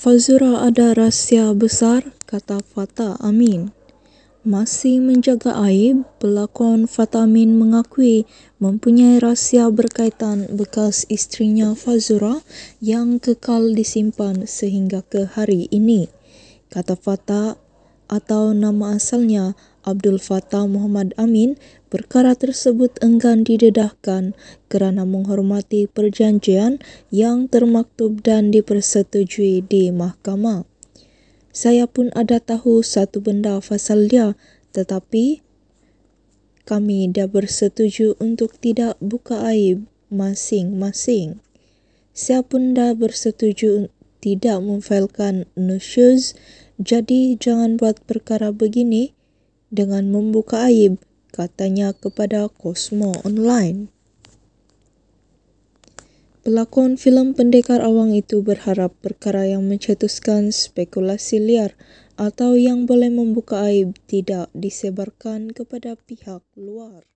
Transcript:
Fazura ada rahsia besar, kata Fata Amin. Masih menjaga aib, pelakon Fata Amin mengakui mempunyai rahsia berkaitan bekas istrinya Fazura yang kekal disimpan sehingga ke hari ini. Kata Fata atau nama asalnya Abdul Fatah Muhammad Amin, perkara tersebut enggan didedahkan kerana menghormati perjanjian yang termaktub dan dipersetujui di mahkamah. Saya pun ada tahu satu benda fasal dia, tetapi kami dah bersetuju untuk tidak buka aib masing-masing. Saya pun dah bersetuju tidak memfailkan nusyuz, jadi jangan buat perkara begini dengan membuka aib, katanya kepada Cosmo Online. Pelakon filem pendekar awang itu berharap perkara yang mencetuskan spekulasi liar atau yang boleh membuka aib tidak disebarkan kepada pihak luar.